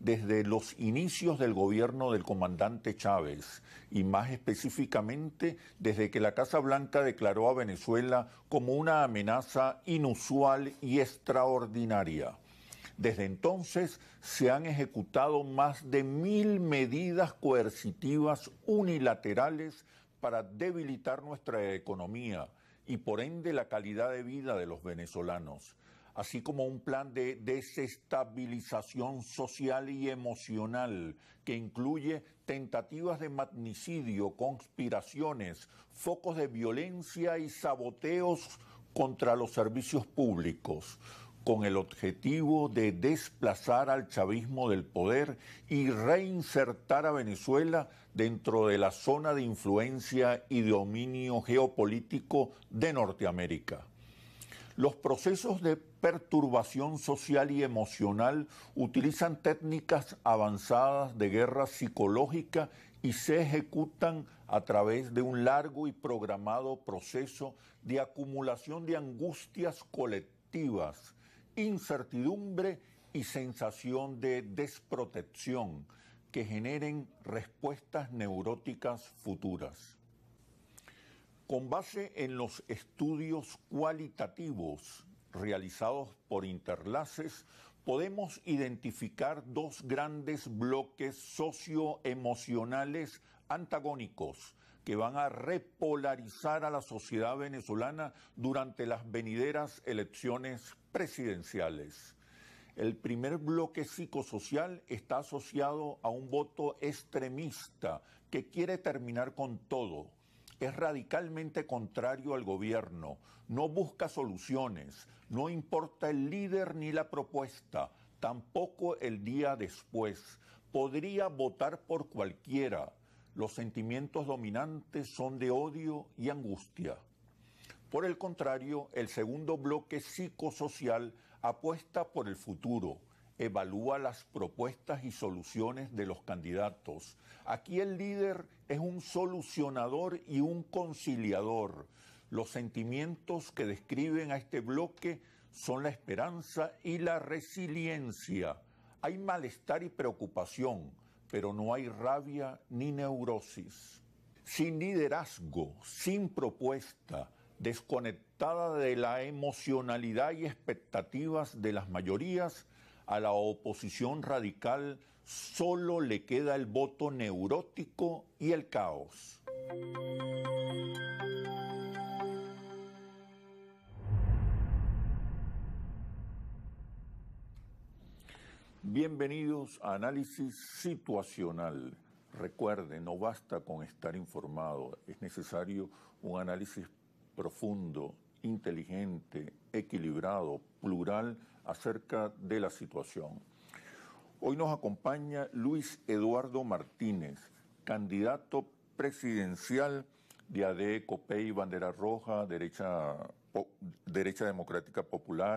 desde los inicios del gobierno del comandante Chávez y más específicamente desde que la Casa Blanca declaró a Venezuela como una amenaza inusual y extraordinaria. Desde entonces se han ejecutado más de mil medidas coercitivas unilaterales para debilitar nuestra economía y por ende la calidad de vida de los venezolanos así como un plan de desestabilización social y emocional que incluye tentativas de magnicidio, conspiraciones, focos de violencia y saboteos contra los servicios públicos con el objetivo de desplazar al chavismo del poder y reinsertar a Venezuela dentro de la zona de influencia y dominio geopolítico de Norteamérica. Los procesos de perturbación social y emocional utilizan técnicas avanzadas de guerra psicológica y se ejecutan a través de un largo y programado proceso de acumulación de angustias colectivas, incertidumbre y sensación de desprotección que generen respuestas neuróticas futuras. Con base en los estudios cualitativos realizados por Interlaces, podemos identificar dos grandes bloques socioemocionales antagónicos que van a repolarizar a la sociedad venezolana durante las venideras elecciones presidenciales. El primer bloque psicosocial está asociado a un voto extremista que quiere terminar con todo, es radicalmente contrario al gobierno, no busca soluciones, no importa el líder ni la propuesta, tampoco el día después. Podría votar por cualquiera. Los sentimientos dominantes son de odio y angustia. Por el contrario, el segundo bloque psicosocial apuesta por el futuro evalúa las propuestas y soluciones de los candidatos. Aquí el líder es un solucionador y un conciliador. Los sentimientos que describen a este bloque son la esperanza y la resiliencia. Hay malestar y preocupación, pero no hay rabia ni neurosis. Sin liderazgo, sin propuesta, desconectada de la emocionalidad y expectativas de las mayorías, a la oposición radical solo le queda el voto neurótico y el caos. Bienvenidos a Análisis Situacional. Recuerde, no basta con estar informado, es necesario un análisis profundo, inteligente, equilibrado, plural acerca de la situación. Hoy nos acompaña Luis Eduardo Martínez, candidato presidencial de ADE, COPEI, Bandera Roja, Derecha, Derecha Democrática Popular,